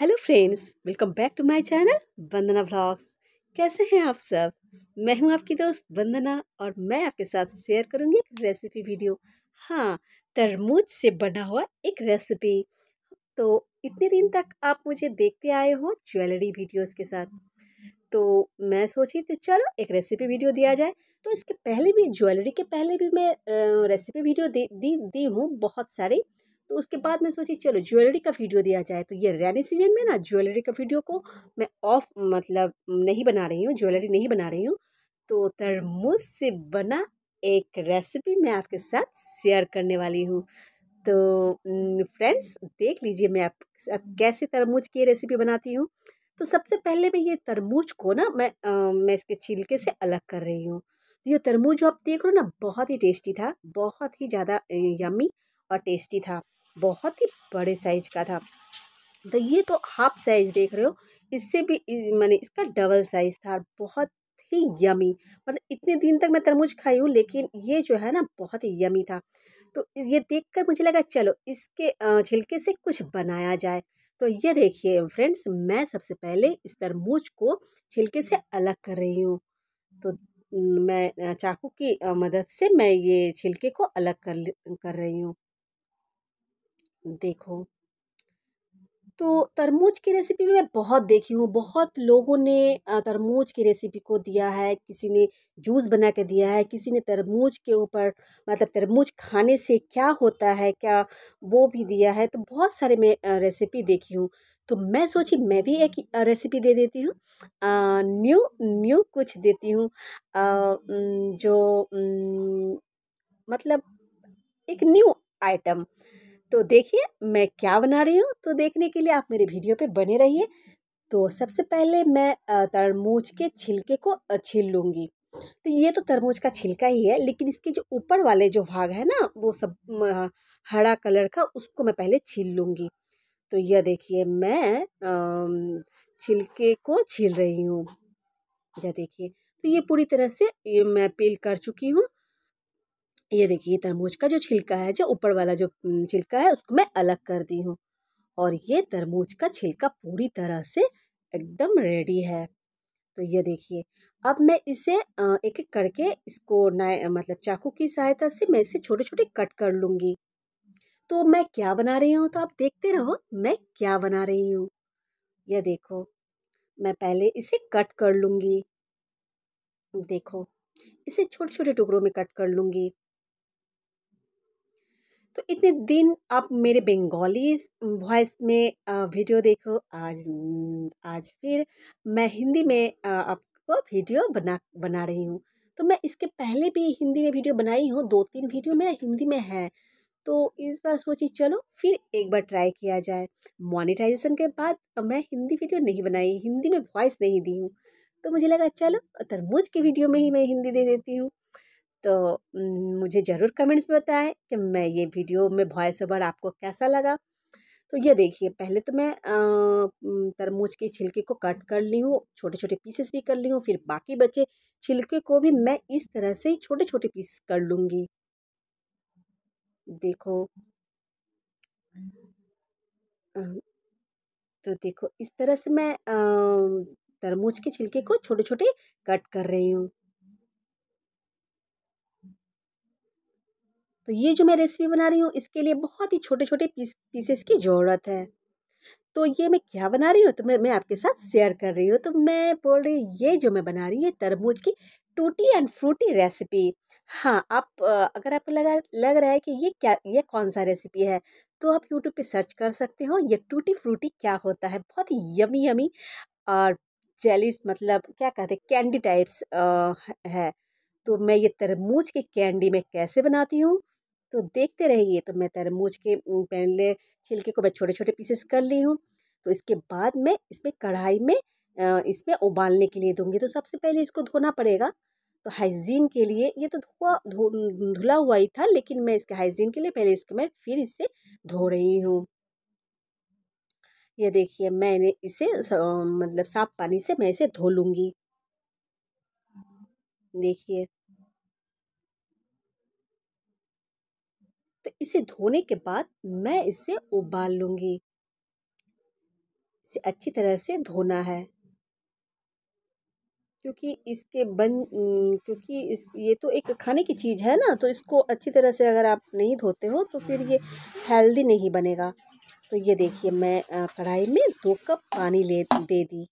hello friends welcome back to my channel Vandana blogs कैसे हैं आप सब मैं हूं आपकी दोस्त वंदना और मैं आपके साथ शेयर करूंगी एक रेसिपी वीडियो हाँ तरमूज से बना हुआ एक रेसिपी तो इतने दिन तक आप मुझे देखते आए हो ज्वेलरी वीडियोस के साथ तो मैं सोची तो चलो एक रेसिपी वीडियो दिया जाए तो इसके पहले भी ज्वेलरी के पहले भी मैं रेसिपी वीडियो दी दी, दी हूँ बहुत सारी तो उसके बाद मैं सोची चलो ज्वेलरी का वीडियो दिया जाए तो ये रैनी सीजन में ना ज्वेलरी का वीडियो को मैं ऑफ मतलब नहीं बना रही हूँ ज्वेलरी नहीं बना रही हूँ तो तरमूज से बना एक रेसिपी मैं आपके साथ शेयर करने वाली हूँ तो फ्रेंड्स देख लीजिए मैं आप कैसे तरमूज की रेसिपी बनाती हूँ तो सबसे पहले मैं ये तरमूज को ना मैं आ, मैं इसके छिलके से अलग कर रही हूँ तो ये तरमूज जो आप देख रहे हो ना बहुत ही टेस्टी था बहुत ही ज़्यादा यमी और टेस्टी था बहुत ही बड़े साइज का था तो ये तो हाफ साइज देख रहे हो इससे भी मैंने इसका डबल साइज था बहुत ही यमी मतलब इतने दिन तक मैं तरबूज खाई हूँ लेकिन ये जो है ना बहुत ही यमी था तो ये देखकर मुझे लगा चलो इसके छिलके से कुछ बनाया जाए तो ये देखिए फ्रेंड्स मैं सबसे पहले इस तरबूज को छिलके से अलग कर रही हूँ तो मैं चाकू की मदद से मैं ये छिलके को अलग कर कर रही हूँ देखो तो तरबूज की रेसिपी भी मैं बहुत देखी हूँ बहुत लोगों ने तरबूज की रेसिपी को दिया है किसी ने जूस बना के दिया है किसी ने तरबूज के ऊपर मतलब तरबूज खाने से क्या होता है क्या वो भी दिया है तो बहुत सारे मैं रेसिपी देखी हूँ तो मैं सोची मैं भी एक रेसिपी दे देती हूँ न्यू न्यू कुछ देती हूँ जो मतलब एक न्यू आइटम तो देखिए मैं क्या बना रही हूँ तो देखने के लिए आप मेरे वीडियो पे बने रहिए तो सबसे पहले मैं तरमूज के छिलके को छील लूँगी तो ये तो तरमूज का छिलका ही है लेकिन इसके जो ऊपर वाले जो भाग है ना वो सब हरा कलर का उसको मैं पहले छील लूँगी तो यह देखिए मैं छिलके को छील रही हूँ यह देखिए तो ये पूरी तरह से ये मैं पील कर चुकी हूँ ये देखिए तरबूज का जो छिलका है जो ऊपर वाला जो छिलका है उसको मैं अलग कर दी हूँ और ये तरबूज का छिलका पूरी तरह से एकदम रेडी है तो ये देखिए अब मैं इसे एक एक करके इसको नाय मतलब चाकू की सहायता से मैं इसे छोटे छोटे कट कर लूँगी तो मैं क्या बना रही हूँ तो आप देखते रहो मैं क्या बना रही हूँ यह देखो मैं पहले इसे कट कर लूँगी देखो इसे छोटे छोटे टुकड़ों में कट कर लूँगी तो इतने दिन आप मेरे बंगाली वॉइस में वीडियो देखो आज आज फिर मैं हिंदी में आपको वीडियो बना बना रही हूँ तो मैं इसके पहले भी हिंदी में वीडियो बनाई हूँ दो तीन वीडियो मेरा हिंदी में है तो इस बार सोची चलो फिर एक बार ट्राई किया जाए मोनेटाइजेशन के बाद मैं हिंदी वीडियो नहीं बनाई हिंदी में वॉइस नहीं दी हूँ तो मुझे लगा चलो तरबूज की वीडियो में ही मैं हिंदी दे देती हूँ तो मुझे ज़रूर कमेंट्स में बताएं कि मैं ये वीडियो में वॉइस ओवर आपको कैसा लगा तो ये देखिए पहले तो मैं तरबूज के छिलके को कट कर ली हूँ छोटे छोटे पीसेस भी कर ली हूँ फिर बाकी बचे छिलके को भी मैं इस तरह से ही छोटे छोटे पीस कर लूँगी देखो तो देखो इस तरह से मैं तरबूज के छिलके को छोटे छोटे कट कर रही हूँ तो ये जो मैं रेसिपी बना रही हूँ इसके लिए बहुत ही छोटे छोटे पीस पीसेस की ज़रूरत है तो ये मैं क्या बना रही हूँ तो मैं मैं आपके साथ शेयर कर रही हूँ तो मैं बोल रही हूँ ये जो मैं बना रही हूँ तरबूज की टूटी एंड फ्रूटी रेसिपी हाँ आप अगर आपको लगा लग रहा है कि ये क्या ये कौन सा रेसिपी है तो आप यूट्यूब पे सर्च कर सकते हो ये टूटी फ्रूटी क्या होता है बहुत ही यमी यमी और जेलिस मतलब क्या कहते हैं कैंडी टाइप्स है तो मैं ये तरबूज की कैंडी में कैसे बनाती हूँ तो देखते रहिए तो मैं तरमूज के पहले छिलके को मैं छोटे छोटे पीसेस कर ली हूँ तो इसके बाद मैं इसमें कढ़ाई में इसमें उबालने के लिए दूंगी तो सबसे पहले इसको धोना पड़ेगा तो हाइजीन के लिए ये तो धुआ धुला हुआ ही था लेकिन मैं इसके हाइजीन के लिए पहले इसको मैं फिर इसे धो रही हूँ ये देखिए मैंने इसे मतलब साफ पानी से मैं इसे धो लूँगी देखिए इसे धोने के बाद मैं इसे उबाल लूंगी इसे अच्छी तरह से धोना है क्योंकि इसके बन क्योंकि इस ये तो एक खाने की चीज़ है ना तो इसको अच्छी तरह से अगर आप नहीं धोते हो तो फिर ये हेल्दी नहीं बनेगा तो ये देखिए मैं कढ़ाई में दो कप पानी ले दे दी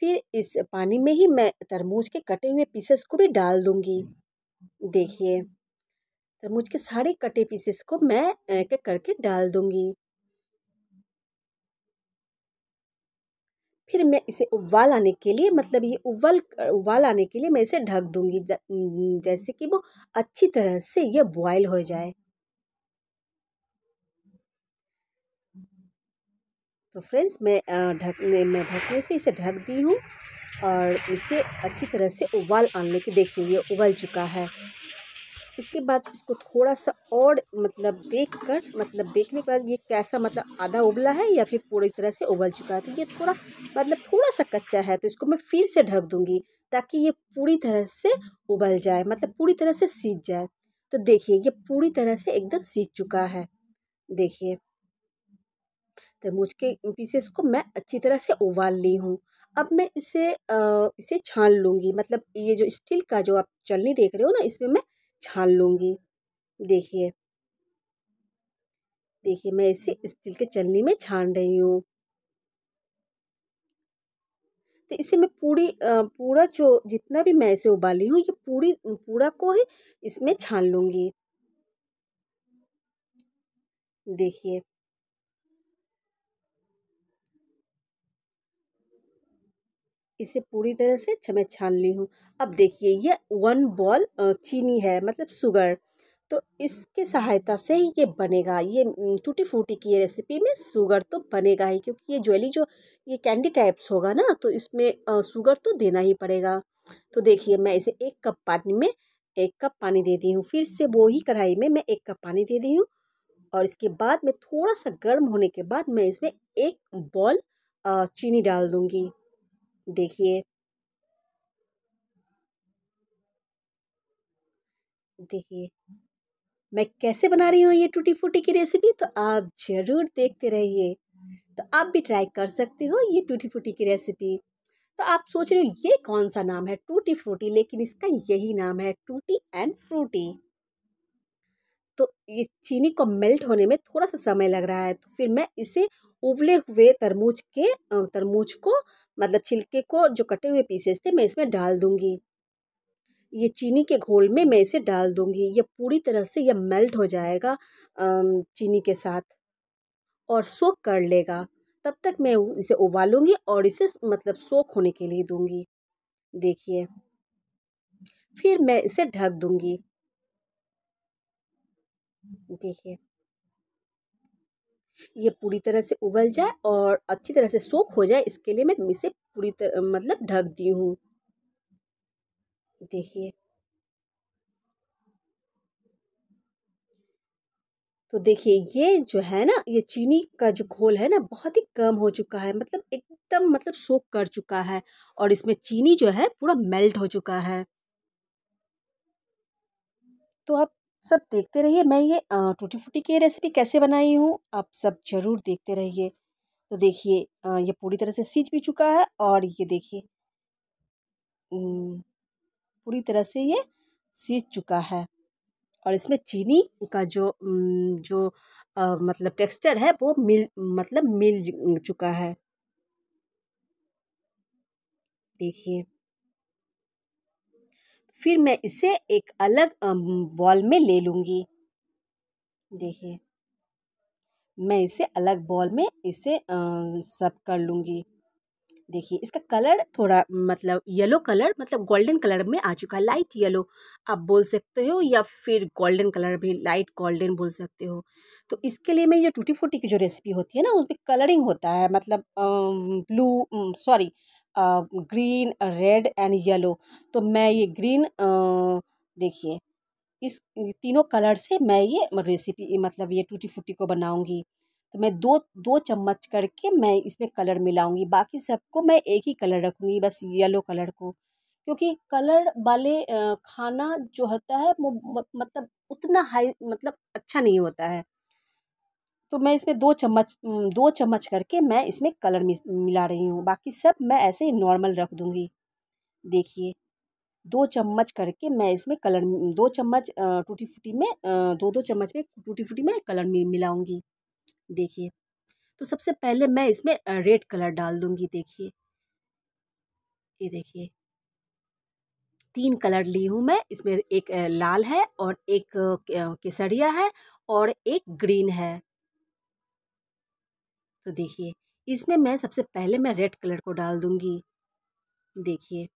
फिर इस पानी में ही मैं तरबूज के कटे हुए पीसेस को भी डाल दूंगी देखिए तरबूज तो के सारे कटे पीसेस को मैं एक एक करके डाल दूंगी फिर मैं इसे उबाल आने के लिए मतलब ये उबल उबाल आने के लिए मैं इसे ढक दूंगी जैसे कि वो अच्छी तरह से ये बॉयल हो जाए तो फ्रेंड्स मैं ढकने मैं ढकने से इसे ढक दी हूँ और इसे अच्छी तरह से उबाल आने के देखिए ये उबल चुका है इसके बाद इसको थोड़ा सा और मतलब देख कर मतलब देखने के बाद ये कैसा मतलब आधा उबला है या फिर पूरी तरह से उबल चुका है तो ये थोड़ा मतलब थोड़ा सा कच्चा है तो इसको मैं फिर से ढक दूंगी ताकि ये पूरी तरह से उबल जाए मतलब पूरी तरह से सीज जाए तो देखिए ये पूरी तरह से एकदम सीज चुका है देखिए तरबूज के पीसेस को मैं अच्छी तरह से उबाल ली हूँ अब मैं इसे आ, इसे छान लूँगी मतलब ये जो स्टील का जो आप चलनी देख रहे हो ना इसमें मैं छान लूँगी देखिए देखिए मैं इसे स्टील के चलनी में छान रही हूँ तो इसे मैं पूरी पूरा जो जितना भी मैं इसे उबाली हूँ ये पूरी पूरा को ही इसमें छान लूँगी देखिए इसे पूरी तरह से छमे छान ली हूँ अब देखिए ये वन बॉल चीनी है मतलब शुगर तो इसके सहायता से ही ये बनेगा ये टूटी फूटी की रेसिपी में शुगर तो बनेगा ही क्योंकि ये ज्वेली जो ये कैंडी टाइप्स होगा ना तो इसमें शुगर तो देना ही पड़ेगा तो देखिए मैं इसे एक कप पानी में एक कप पानी दे दी हूँ फिर से वो ही कढ़ाई में मैं एक कप पानी दे दी हूँ और इसके बाद में थोड़ा सा गर्म होने के बाद मैं इसमें एक बॉल चीनी डाल दूँगी देखिए देखिए मैं कैसे बना रही हूँ ये टूटी फूटी की रेसिपी तो आप ज़रूर देखते रहिए तो आप भी ट्राई कर सकते हो ये टूटी फूटी की रेसिपी तो आप सोच रहे हो ये कौन सा नाम है टूटी फ्रूटी लेकिन इसका यही नाम है टूटी एंड फ्रूटी तो ये चीनी को मेल्ट होने में थोड़ा सा समय लग रहा है तो फिर मैं इसे उबले हुए तरबूज के तरबूज को मतलब छिलके को जो कटे हुए पीसेस थे मैं इसमें डाल दूंगी ये चीनी के घोल में मैं इसे डाल दूँगी ये पूरी तरह से यह मेल्ट हो जाएगा चीनी के साथ और सोख कर लेगा तब तक मैं इसे उबालूँगी और इसे मतलब सोख होने के लिए दूँगी देखिए फिर मैं इसे ढक दूँगी देखिए ये पूरी तरह से उबल जाए और अच्छी तरह से सोख हो जाए इसके लिए मैं इसे पूरी तरह मतलब ढक दी हूँ देखिए तो देखिए ये जो है ना ये चीनी का जो घोल है ना बहुत ही कम हो चुका है मतलब एकदम मतलब सोख कर चुका है और इसमें चीनी जो है पूरा मेल्ट हो चुका है तो आप सब देखते रहिए मैं ये टूटी फूटी की रेसिपी कैसे बनाई हूँ आप सब ज़रूर देखते रहिए तो देखिए ये पूरी तरह से सीज भी चुका है और ये देखिए पूरी तरह से ये सीज चुका है और इसमें चीनी का जो जो आ, मतलब टेक्सचर है वो मिल मतलब मिल चुका है देखिए फिर मैं इसे एक अलग बॉल में ले लूँगी देखिए मैं इसे अलग बॉल में इसे सब कर लूँगी देखिए इसका कलर थोड़ा मतलब येलो कलर मतलब गोल्डन कलर में आ चुका है लाइट येलो आप बोल सकते हो या फिर गोल्डन कलर भी लाइट गोल्डन बोल सकते हो तो इसके लिए मैं जो टूटी फूटी की जो रेसिपी होती है ना उसमें कलरिंग होता है मतलब blue sorry green red and yellow तो मैं ये ग्रीन देखिए इस तीनों कलर से मैं ये रेसिपी मतलब ये टूटी फूटी को बनाऊंगी तो मैं दो दो चम्मच करके मैं इसमें कलर मिलाऊंगी बाकी सबको मैं एक ही कलर रखूंगी बस येलो कलर को क्योंकि कलर वाले खाना जो होता है वो मतलब उतना हाई मतलब अच्छा नहीं होता है तो मैं इसमें दो चम्मच दो चम्मच करके मैं इसमें कलर मिला रही हूँ बाकी सब मैं ऐसे ही नॉर्मल रख दूँगी देखिए दो चम्मच करके मैं इसमें कलर दो चम्मच टूटी फूटी में दो दो चम्मच में टूटी फूटी में कलर मिलाऊँगी देखिए तो सबसे पहले मैं इसमें रेड कलर डाल दूँगी देखिए ये देखिए तीन कलर ली हूँ मैं इसमें एक लाल है और एक केसरिया है और एक ग्रीन है तो देखिए इसमें मैं सबसे पहले मैं रेड कलर को डाल दूंगी देखिए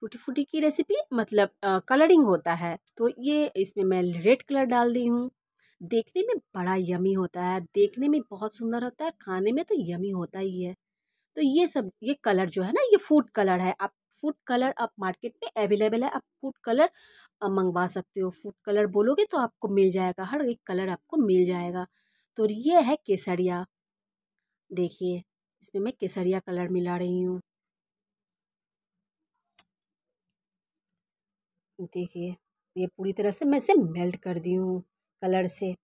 टूटी फूटी की रेसिपी मतलब आ, कलरिंग होता है तो ये इसमें मैं रेड कलर डाल दी हूँ देखने में बड़ा यमी होता है देखने में बहुत सुंदर होता है खाने में तो यमी होता ही है तो ये सब ये कलर जो है ना ये फूड कलर है आप फूड कलर आप मार्केट में अवेलेबल है आप फूड कलर मंगवा सकते हो फूड कलर बोलोगे तो आपको मिल जाएगा हर एक कलर आपको मिल जाएगा तो ये है केसरिया देखिए इसमें मैं केसरिया कलर मिला रही हूँ देखिए ये पूरी तरह से मैं इसे मेल्ट कर दी हूँ कलर से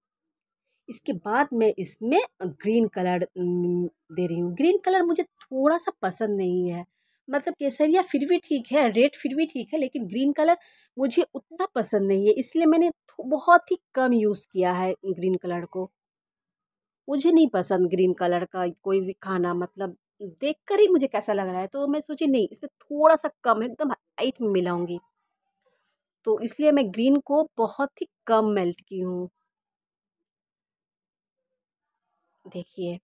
इसके बाद मैं इसमें ग्रीन कलर दे रही हूँ ग्रीन कलर मुझे थोड़ा सा पसंद नहीं है मतलब केसरिया फिर भी ठीक है रेड फिर भी ठीक है लेकिन ग्रीन कलर मुझे उतना पसंद नहीं है इसलिए मैंने बहुत ही कम यूज़ किया है ग्रीन कलर को मुझे नहीं पसंद ग्रीन कलर का कोई भी खाना मतलब देख कर ही मुझे कैसा लग रहा है तो मैं सोची नहीं इसमें थोड़ा सा कम है एकदम हाइट में मिलाऊंगी तो इसलिए मैं ग्रीन को बहुत ही कम मेल्ट की हूँ देखिए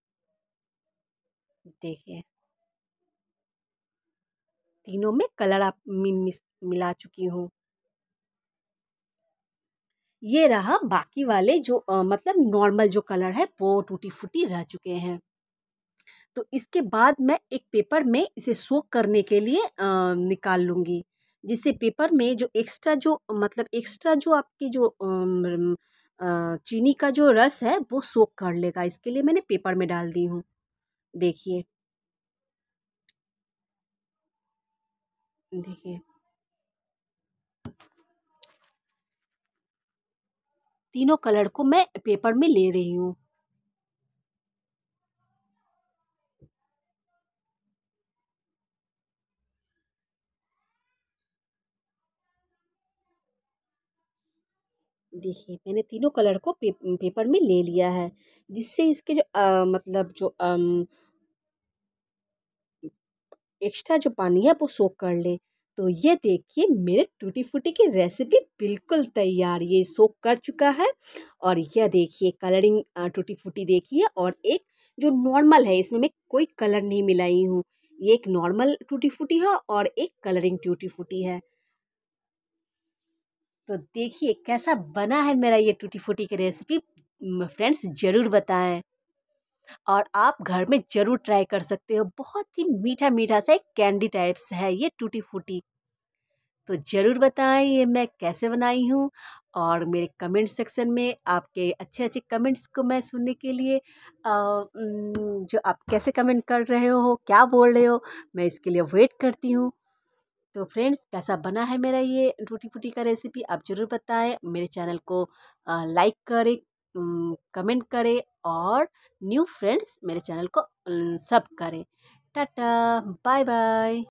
देखिए तीनों में कलर आप मिला चुकी हूँ ये रहा बाकी वाले जो आ, मतलब नॉर्मल जो कलर है वो टूटी फूटी रह चुके हैं तो इसके बाद मैं एक पेपर में इसे सोक करने के लिए आ, निकाल लूँगी जिससे पेपर में जो एक्स्ट्रा जो मतलब एक्स्ट्रा जो आपकी जो आ, चीनी का जो रस है वो सोक कर लेगा इसके लिए मैंने पेपर में डाल दी हूँ देखिए देखिए तीनों कलर को मैं पेपर में ले रही हूँ देखिए मैंने तीनों कलर को पे, पेपर में ले लिया है जिससे इसके जो आ, मतलब जो एक्स्ट्रा जो पानी है वो सोख कर ले तो ये देखिए मेरे टूटी फूटी की रेसिपी बिल्कुल तैयार ये सोख कर चुका है और यह देखिए कलरिंग टूटी फूटी देखिए और एक जो नॉर्मल है इसमें मैं कोई कलर नहीं मिलाई हूँ ये एक नॉर्मल टूटी फूटी है और एक कलरिंग टूटी फूटी है तो देखिए कैसा बना है मेरा ये टूटी फूटी की रेसिपी फ्रेंड्स ज़रूर बताएं और आप घर में ज़रूर ट्राई कर सकते हो बहुत ही मीठा मीठा सा एक कैंडी टाइप्स है ये टूटी फूटी तो ज़रूर बताएं ये मैं कैसे बनाई हूँ और मेरे कमेंट सेक्शन में आपके अच्छे अच्छे कमेंट्स को मैं सुनने के लिए जो आप कैसे कमेंट कर रहे हो क्या बोल रहे हो मैं इसके लिए वेट करती हूँ तो फ्रेंड्स कैसा बना है मेरा ये टूटी फूटी का रेसिपी आप ज़रूर बताएं मेरे चैनल को लाइक करें कमेंट करें और न्यू फ्रेंड्स मेरे चैनल को सब करें टाटा बाय बाय